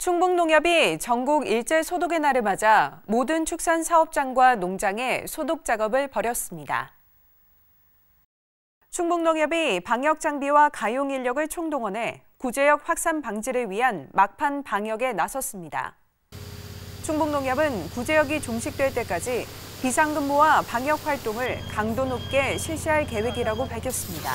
충북농협이 전국 일제소독의 날을 맞아 모든 축산 사업장과 농장에 소독 작업을 벌였습니다. 충북농협이 방역장비와 가용인력을 총동원해 구제역 확산 방지를 위한 막판 방역에 나섰습니다. 충북농협은 구제역이 종식될 때까지 비상근무와 방역활동을 강도 높게 실시할 계획이라고 밝혔습니다.